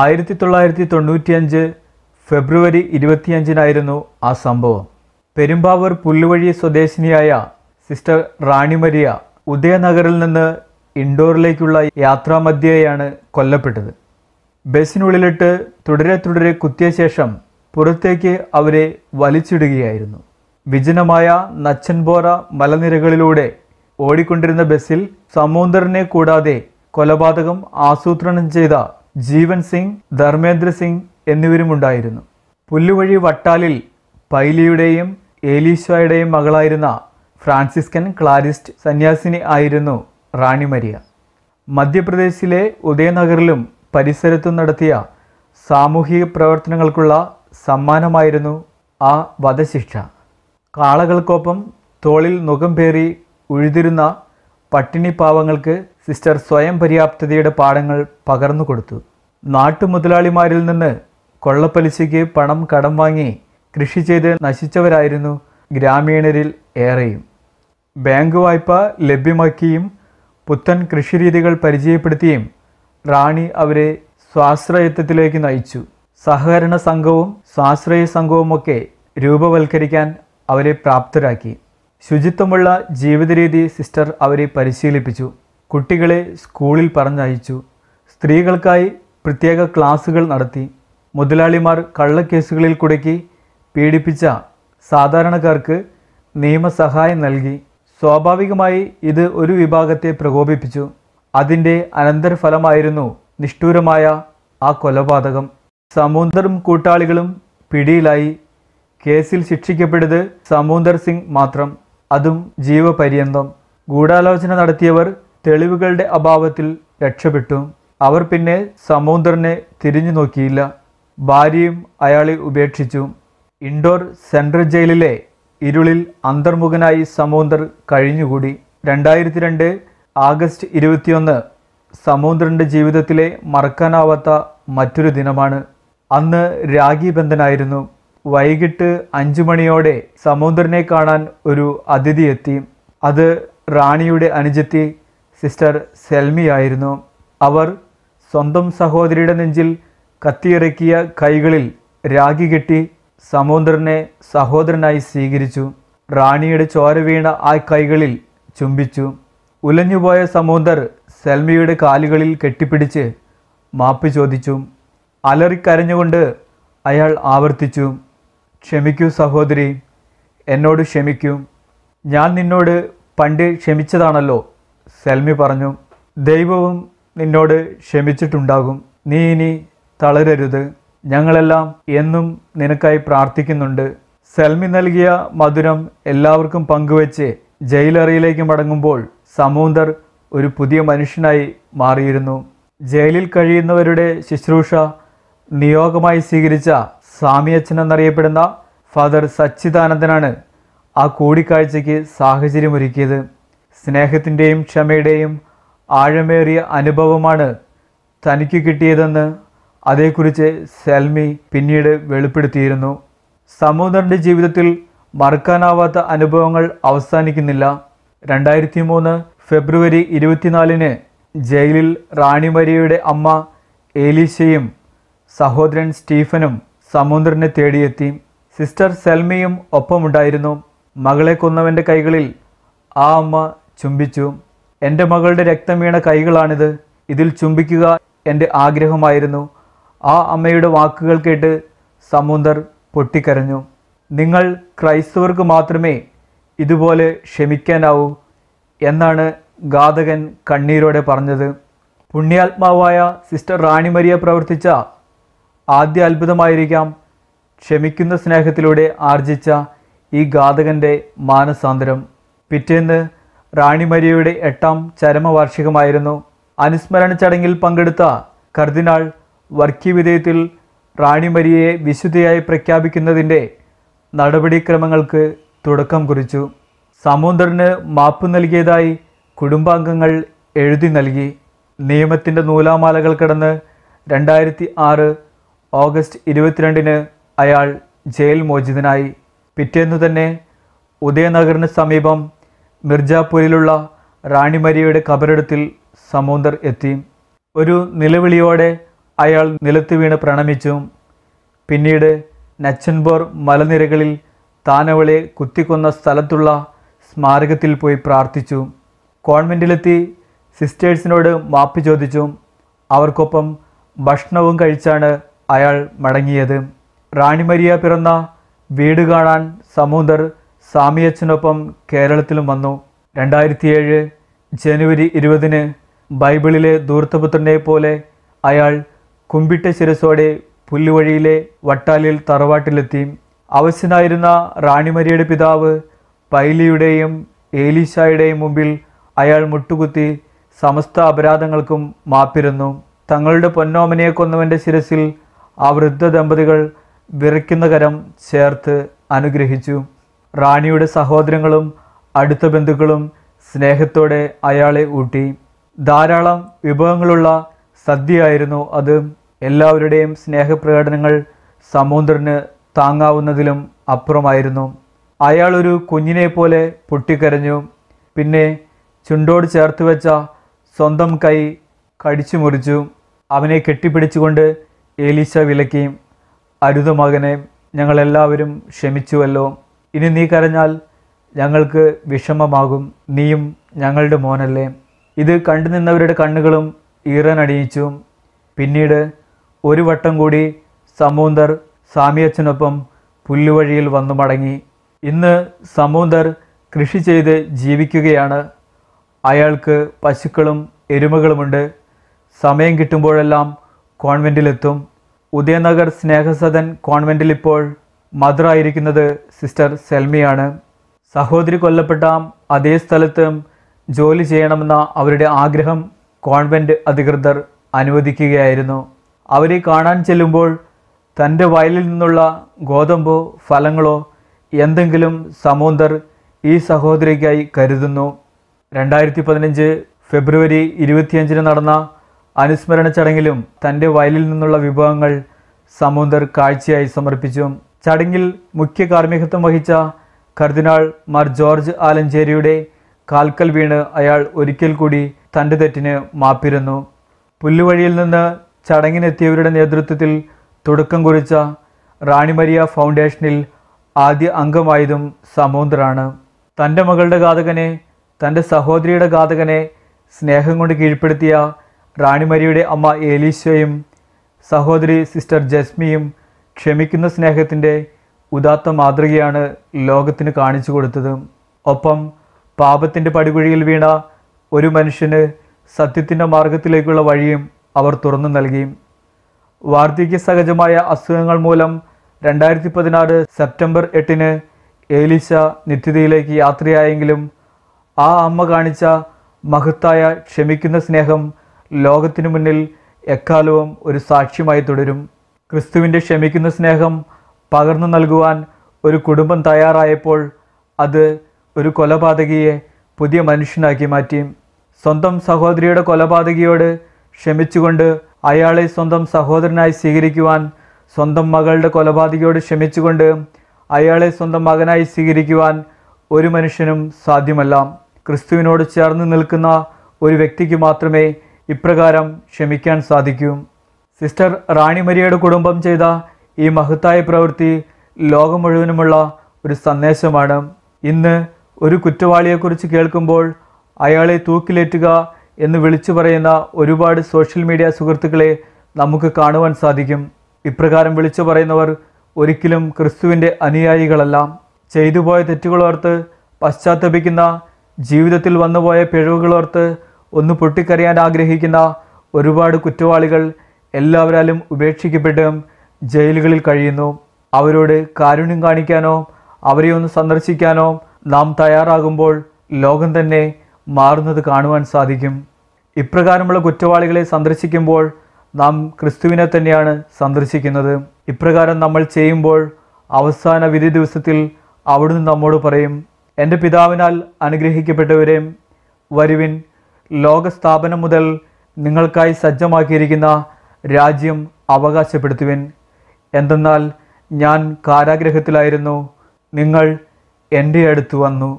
ആയിരത്തി തൊള്ളായിരത്തി തൊണ്ണൂറ്റിയഞ്ച് ഫെബ്രുവരി ഇരുപത്തിയഞ്ചിനായിരുന്നു ആ സംഭവം പെരുമ്പാവൂർ പുല്ലുവഴി സ്വദേശിനിയായ സിസ്റ്റർ റാണിമരിയ ഉദയനഗറിൽ നിന്ന് ഇൻഡോറിലേക്കുള്ള യാത്രാമധ്യയാണ് കൊല്ലപ്പെട്ടത് ബസ്സിനുള്ളിലിട്ട് തുടരെ തുടരെ കുത്തിയ ശേഷം പുറത്തേക്ക് അവരെ വലിച്ചിടുകയായിരുന്നു വിജനമായ നച്ചൻപോറ മലനിരകളിലൂടെ ഓടിക്കൊണ്ടിരുന്ന ബസ്സിൽ സമൂന്ദറിനെ കൂടാതെ കൊലപാതകം ആസൂത്രണം ചെയ്ത ജീവൻ സിംഗ് ധർമ്മേന്ദ്ര സിംഗ് എന്നിവരുമുണ്ടായിരുന്നു പുല്ലുവഴി വട്ടാലിൽ പൈലിയുടെയും ഏലീശോയുടെയും മകളായിരുന്ന ഫ്രാൻസിസ്കൻ ക്ലാരിസ്റ്റ് സന്യാസിനി ആയിരുന്നു റാണി മരിയ മധ്യപ്രദേശിലെ ഉദയനഗറിലും പരിസരത്തും നടത്തിയ സാമൂഹിക പ്രവർത്തനങ്ങൾക്കുള്ള സമ്മാനമായിരുന്നു ആ വധശിക്ഷ കാളകൾക്കൊപ്പം തോളിൽ നുഖം പേറി ഉഴുതിരുന്ന പട്ടിണി പാവങ്ങൾക്ക് സിസ്റ്റർ സ്വയം പര്യാപ്തതയുടെ പാഠങ്ങൾ പകർന്നു കൊടുത്തു നാട്ടുമുതലാളിമാരിൽ നിന്ന് കൊള്ളപ്പലിശയ്ക്ക് പണം കടം വാങ്ങി കൃഷി ചെയ്ത് നശിച്ചവരായിരുന്നു ഗ്രാമീണരിൽ ഏറെയും ബാങ്ക് വായ്പ ലഭ്യമാക്കിയും പുത്തൻ കൃഷിരീതികൾ പരിചയപ്പെടുത്തിയും റാണി അവരെ സ്വാശ്രയത്വത്തിലേക്ക് നയിച്ചു സഹകരണ സംഘവും സ്വാശ്രയ സംഘവുമൊക്കെ രൂപവൽക്കരിക്കാൻ അവരെ പ്രാപ്തരാക്കി ശുചിത്വമുള്ള ജീവിതരീതി സിസ്റ്റർ അവരെ പരിശീലിപ്പിച്ചു കുട്ടികളെ സ്കൂളിൽ പറഞ്ഞയച്ചു സ്ത്രീകൾക്കായി പ്രത്യേക ക്ലാസുകൾ നടത്തി മുതലാളിമാർ കള്ളക്കേസുകളിൽ കുടുക്കി പീഡിപ്പിച്ച സാധാരണക്കാർക്ക് നിയമസഹായം നൽകി സ്വാഭാവികമായി ഇത് ഒരു വിഭാഗത്തെ പ്രകോപിപ്പിച്ചു അതിൻ്റെ അനന്തരഫലമായിരുന്നു നിഷ്ഠൂരമായ ആ കൊലപാതകം സമുന്ദറും കൂട്ടാളികളും പിടിയിലായി കേസിൽ ശിക്ഷിക്കപ്പെട്ടത് സമുന്ദർ സിംഗ് മാത്രം അതും ജീവപര്യന്തം ഗൂഢാലോചന നടത്തിയവർ തെളിവുകളുടെ അഭാവത്തിൽ രക്ഷപ്പെട്ടു അവർ പിന്നെ സമൂന്ദ്രനെ തിരിഞ്ഞു നോക്കിയില്ല ഭാര്യയും അയാളെ ഉപേക്ഷിച്ചു ഇൻഡോർ സെൻട്രൽ ജയിലിലെ ഇരുളിൽ അന്തർമുഖനായി സമൂന്തർ കഴിഞ്ഞുകൂടി രണ്ടായിരത്തി രണ്ട് ആഗസ്റ്റ് ഇരുപത്തിയൊന്ന് സമൂന്ദ്രൻ്റെ ജീവിതത്തിലെ മറക്കാനാവാത്ത മറ്റൊരു ദിനമാണ് അന്ന് രാഗി ബന്ധനായിരുന്നു വൈകിട്ട് അഞ്ചു മണിയോടെ സമുദ്രനെ കാണാൻ ഒരു അതിഥി എത്തി അത് റാണിയുടെ അനുജത്തി സിസ്റ്റർ സെൽമിയായിരുന്നു അവർ സ്വന്തം സഹോദരിയുടെ നെഞ്ചിൽ കത്തിയിറക്കിയ കൈകളിൽ രാഖി കെട്ടി സമുദ്രനെ സഹോദരനായി സ്വീകരിച്ചു റാണിയുടെ ചോര വീണ ആ കൈകളിൽ ചുംബിച്ചു ഉലഞ്ഞുപോയ സമൂന്ദർ സെൽമിയുടെ കാലുകളിൽ കെട്ടിപ്പിടിച്ച് മാപ്പ് ചോദിച്ചു അലറിക്കരഞ്ഞുകൊണ്ട് അയാൾ ആവർത്തിച്ചു ക്ഷമിക്കൂ സഹോദരി എന്നോട് ക്ഷമിക്കൂ ഞാൻ നിന്നോട് പണ്ട് ക്ഷമിച്ചതാണല്ലോ സെൽമി പറഞ്ഞു ദൈവവും നിന്നോട് ക്ഷമിച്ചിട്ടുണ്ടാകും നീ ഇനി തളരരുത് ഞങ്ങളെല്ലാം എന്നും നിനക്കായി പ്രാർത്ഥിക്കുന്നുണ്ട് സെൽമി നൽകിയ മധുരം എല്ലാവർക്കും പങ്കുവെച്ച് ജയിലറിയിലേക്ക് മടങ്ങുമ്പോൾ സമൂന്തർ ഒരു പുതിയ മനുഷ്യനായി മാറിയിരുന്നു ജയിലിൽ കഴിയുന്നവരുടെ ശുശ്രൂഷ നിയോഗമായി സ്വീകരിച്ച സ്വാമിയച്ഛൻ എന്നറിയപ്പെടുന്ന ഫാദർ സച്ചിദാനന്ദനാണ് ആ കൂടിക്കാഴ്ചയ്ക്ക് സാഹചര്യമൊരുക്കിയത് സ്നേഹത്തിൻ്റെയും ക്ഷമയുടെയും ആഴമേറിയ അനുഭവമാണ് തനിക്ക് കിട്ടിയതെന്ന് അതേക്കുറിച്ച് സെൽമി പിന്നീട് വെളിപ്പെടുത്തിയിരുന്നു സമൂഹന്റെ ജീവിതത്തിൽ മറക്കാനാവാത്ത അനുഭവങ്ങൾ അവസാനിക്കുന്നില്ല രണ്ടായിരത്തി മൂന്ന് ഫെബ്രുവരി ഇരുപത്തിനാലിന് ജയിലിൽ റാണി അമ്മ ഏലീശയും സഹോദരൻ സ്റ്റീഫനും സമുദ്രനെ തേടിയെത്തി സിസ്റ്റർ സെൽമിയും ഒപ്പമുണ്ടായിരുന്നു മകളെ കൊന്നവൻ്റെ കൈകളിൽ ആ അമ്മ ചുംബിച്ചു എൻ്റെ മകളുടെ രക്തം വീണ കൈകളാണിത് ഇതിൽ ചുംബിക്കുക എൻ്റെ ആഗ്രഹമായിരുന്നു ആ അമ്മയുടെ വാക്കുകൾ കേട്ട് സമുന്ദർ പൊട്ടിക്കരഞ്ഞു നിങ്ങൾ ക്രൈസ്തവർക്ക് മാത്രമേ ഇതുപോലെ ക്ഷമിക്കാനാവൂ എന്നാണ് ഘാതകൻ കണ്ണീരോടെ പറഞ്ഞത് പുണ്യാത്മാവായ സിസ്റ്റർ റാണി മരിയ പ്രവർത്തിച്ച ആദ്യ അത്ഭുതമായിരിക്കാം ക്ഷമിക്കുന്ന സ്നേഹത്തിലൂടെ ആർജിച്ച ഈ ഘാതകൻ്റെ മാനസാന്തരം പിറ്റേന്ന് റാണിമരിയയുടെ എട്ടാം ചരമവാർഷികമായിരുന്നു അനുസ്മരണ ചടങ്ങിൽ പങ്കെടുത്ത കർദിനാൾ വിധേയത്തിൽ റാണിമരിയയെ വിശുദ്ധയായി പ്രഖ്യാപിക്കുന്നതിൻ്റെ നടപടിക്രമങ്ങൾക്ക് തുടക്കം കുറിച്ചു സമൂന്തറിന് മാപ്പ് നൽകിയതായി കുടുംബാംഗങ്ങൾ എഴുതി നൽകി നിയമത്തിൻ്റെ നൂലാമാലകൾ കടന്ന് രണ്ടായിരത്തി ആറ് ഓഗസ്റ്റ് ഇരുപത്തിരണ്ടിന് അയാൾ ജയിൽ മോചിതനായി പിറ്റേന്നു തന്നെ ഉദയനഗറിന് സമീപം മിർജാപൂരിലുള്ള റാണിമരിയുടെ കബറിടത്തിൽ സമൂന്തർ എത്തി ഒരു നിലവിളിയോടെ അയാൾ നിലത്ത് വീണ് പ്രണമിച്ചു പിന്നീട് നച്ചൻബോർ മലനിരകളിൽ താനവളെ കുത്തിക്കൊന്ന സ്ഥലത്തുള്ള സ്മാരകത്തിൽ പോയി പ്രാർത്ഥിച്ചു കോൺവെൻറ്റിലെത്തി സിസ്റ്റേഴ്സിനോട് മാപ്പ് ചോദിച്ചു അവർക്കൊപ്പം ഭക്ഷണവും കഴിച്ചാണ് അയാൾ മടങ്ങിയത് റാണിമരിയ പിറന്ന വീട് കാണാൻ സമൂന്തർ സാമിയച്ചനൊപ്പം കേരളത്തിലും വന്നു രണ്ടായിരത്തി ഏഴ് ജനുവരി ഇരുപതിന് ബൈബിളിലെ ദൂർത്തപുത്രനെ പോലെ അയാൾ കുമ്പിട്ട ശിരസോടെ പുല്ലുവഴിയിലെ വട്ടാലിൽ തറവാട്ടിലെത്തി അവശ്യനായിരുന്ന റാണിമരിയുടെ പിതാവ് പൈലിയുടെയും ഏലീശായുടെയും മുമ്പിൽ അയാൾ മുട്ടുകുത്തി സമസ്ത അപരാധങ്ങൾക്കും മാപ്പിരുന്നു തങ്ങളുടെ പൊന്നോമനയെ കൊന്നവൻ്റെ ശിരസിൽ ആ വൃദ്ധ ദമ്പതികൾ വിറയ്ക്കുന്ന കരം ചേർത്ത് അനുഗ്രഹിച്ചു റാണിയുടെ സഹോദരങ്ങളും അടുത്ത ബന്ധുക്കളും സ്നേഹത്തോടെ അയാളെ ഊട്ടി ധാരാളം വിഭവങ്ങളുള്ള സദ്യയായിരുന്നു അത് എല്ലാവരുടെയും സ്നേഹപ്രകടനങ്ങൾ സമൂന്ദ്രന് താങ്ങാവുന്നതിലും അപ്പുറമായിരുന്നു അയാളൊരു കുഞ്ഞിനെ പോലെ പൊട്ടിക്കരഞ്ഞു പിന്നെ ചുണ്ടോട് ചേർത്ത് വെച്ച സ്വന്തം കൈ കടിച്ചു മുറിച്ചു അവനെ കെട്ടിപ്പിടിച്ചുകൊണ്ട് ഏലീശ വിലക്കി അരുത് മകനെ ഞങ്ങളെല്ലാവരും ക്ഷമിച്ചുവല്ലോ ഇനി നീ കരഞ്ഞാൽ ഞങ്ങൾക്ക് വിഷമമാകും നീയും ഞങ്ങളുടെ മോനല്ലേ ഇത് കണ്ടു നിന്നവരുടെ കണ്ണുകളും ഈറനടിയിച്ചു പിന്നീട് ഒരു വട്ടം കൂടി സമൂന്തർ സാമിയച്ചനൊപ്പം പുല്ലുവഴിയിൽ വന്നു മടങ്ങി ഇന്ന് സമൂന്തർ കൃഷി ചെയ്ത് ജീവിക്കുകയാണ് അയാൾക്ക് പശുക്കളും എരുമകളുമുണ്ട് സമയം കിട്ടുമ്പോഴെല്ലാം കോൺവെൻറ്റിലെത്തും ഉദയനഗർ സ്നേഹസദൻ കോൺവെൻറ്റിൽ ഇപ്പോൾ മദറായിരിക്കുന്നത് സിസ്റ്റർ സെൽമിയാണ് സഹോദരി കൊല്ലപ്പെട്ട അതേ സ്ഥലത്തും ജോലി ചെയ്യണമെന്ന അവരുടെ ആഗ്രഹം കോൺവെൻറ്റ് അധികൃതർ അനുവദിക്കുകയായിരുന്നു അവരെ കാണാൻ ചെല്ലുമ്പോൾ തൻ്റെ വയലിൽ നിന്നുള്ള ഗോതമ്പോ ഫലങ്ങളോ എന്തെങ്കിലും സമൂന്ദർ ഈ സഹോദരിക്കായി കരുതുന്നു രണ്ടായിരത്തി പതിനഞ്ച് ഫെബ്രുവരി ഇരുപത്തിയഞ്ചിന് നടന്ന അനുസ്മരണ ചടങ്ങിലും തൻ്റെ വയലിൽ നിന്നുള്ള വിഭവങ്ങൾ സമൂന്ദർ കാഴ്ചയായി സമർപ്പിച്ചു ചടങ്ങിൽ മുഖ്യ കാർമ്മികത്വം വഹിച്ച കർദിനാൾ മാർ ജോർജ് ആലഞ്ചേരിയുടെ കാൽക്കൽ വീണ് അയാൾ ഒരിക്കൽ കൂടി തൻ്റെ തെറ്റിന് മാപ്പിരുന്നു പുല്ലുവഴിയിൽ നിന്ന് ചടങ്ങിനെത്തിയവരുടെ നേതൃത്വത്തിൽ തുടക്കം കുറിച്ച റാണിമരിയ ഫൗണ്ടേഷനിൽ ആദ്യ അംഗമായതും സമൂന്ദ്രാണ് തൻ്റെ മകളുടെ ഘാതകനെ തൻ്റെ സഹോദരിയുടെ ഘാതകനെ സ്നേഹം കൊണ്ട് കീഴ്പ്പെടുത്തിയ റാണിമരിയുടെ അമ്മ ഏലീശയും സഹോദരി സിസ്റ്റർ ജസ്മിയും ക്ഷമിക്കുന്ന സ്നേഹത്തിൻ്റെ ഉദാത്ത മാതൃകയാണ് ലോകത്തിന് കാണിച്ചു കൊടുത്തത് ഒപ്പം പാപത്തിൻ്റെ പടികുഴിയിൽ വീണ ഒരു മനുഷ്യന് സത്യത്തിൻ്റെ മാർഗത്തിലേക്കുള്ള വഴിയും അവർ തുറന്നു നൽകി വാർദ്ധക്യ സഹജമായ അസുഖങ്ങൾ മൂലം രണ്ടായിരത്തി പതിനാറ് സെപ്റ്റംബർ എട്ടിന് ഏലിസ നിത്യതയിലേക്ക് യാത്രയായെങ്കിലും ആ അമ്മ കാണിച്ച മഹത്തായ ക്ഷമിക്കുന്ന സ്നേഹം ലോകത്തിനു മുന്നിൽ എക്കാലവും ഒരു സാക്ഷ്യമായി തുടരും ക്രിസ്തുവിൻ്റെ ക്ഷമിക്കുന്ന സ്നേഹം പകർന്നു നൽകുവാൻ ഒരു കുടുംബം തയ്യാറായപ്പോൾ അത് ഒരു കൊലപാതകിയെ പുതിയ മനുഷ്യനാക്കി മാറ്റി സ്വന്തം സഹോദരിയുടെ കൊലപാതകിയോട് ക്ഷമിച്ചുകൊണ്ട് അയാളെ സ്വന്തം സഹോദരനായി സ്വീകരിക്കുവാൻ സ്വന്തം മകളുടെ കൊലപാതകിയോട് ക്ഷമിച്ചുകൊണ്ട് അയാളെ സ്വന്തം മകനായി സ്വീകരിക്കുവാൻ ഒരു മനുഷ്യനും സാധ്യമല്ല ക്രിസ്തുവിനോട് ചേർന്ന് നിൽക്കുന്ന ഒരു വ്യക്തിക്ക് മാത്രമേ ഇപ്രകാരം ക്ഷമിക്കാൻ സാധിക്കൂ സിസ്റ്റർ റാണിമരിയയുടെ കുടുംബം ചെയ്ത ഈ മഹത്തായ പ്രവൃത്തി ലോകം മുഴുവനുമുള്ള ഒരു സന്ദേശമാണ് ഇന്ന് ഒരു കുറ്റവാളിയെക്കുറിച്ച് കേൾക്കുമ്പോൾ അയാളെ തൂക്കിലേറ്റുക എന്ന് വിളിച്ചു പറയുന്ന ഒരുപാട് സോഷ്യൽ മീഡിയ സുഹൃത്തുക്കളെ നമുക്ക് കാണുവാൻ സാധിക്കും ഇപ്രകാരം വിളിച്ചു പറയുന്നവർ ഒരിക്കലും ക്രിസ്തുവിൻ്റെ അനുയായികളല്ല ചെയ്തുപോയ തെറ്റുകളോർത്ത് പശ്ചാത്തപിക്കുന്ന ജീവിതത്തിൽ വന്നുപോയ പിഴവുകളോർത്ത് ഒന്ന് പൊട്ടിക്കറിയാൻ ആഗ്രഹിക്കുന്ന ഒരുപാട് കുറ്റവാളികൾ എല്ലാവരാലും ഉപേക്ഷിക്കപ്പെട്ട് ജയിലുകളിൽ കഴിയുന്നു അവരോട് കാരുണ്യം കാണിക്കാനോ അവരെ ഒന്ന് സന്ദർശിക്കാനോ നാം തയ്യാറാകുമ്പോൾ ലോകം തന്നെ മാറുന്നത് കാണുവാൻ സാധിക്കും ഇപ്രകാരമുള്ള കുറ്റവാളികളെ സന്ദർശിക്കുമ്പോൾ നാം ക്രിസ്തുവിനെ തന്നെയാണ് സന്ദർശിക്കുന്നത് ഇപ്രകാരം നമ്മൾ ചെയ്യുമ്പോൾ അവസാന വിധി ദിവസത്തിൽ അവിടുന്ന് നമ്മോട് പറയും എൻ്റെ പിതാവിനാൽ അനുഗ്രഹിക്കപ്പെട്ടവരെ വരുവിൻ ലോകസ്ഥാപനം മുതൽ നിങ്ങൾക്കായി സജ്ജമാക്കിയിരിക്കുന്ന രാജ്യം അവകാശപ്പെടുത്തുവിൻ എന്തെന്നാൽ ഞാൻ കാരാഗ്രഹത്തിലായിരുന്നു നിങ്ങൾ എൻ്റെ അടുത്ത് വന്നു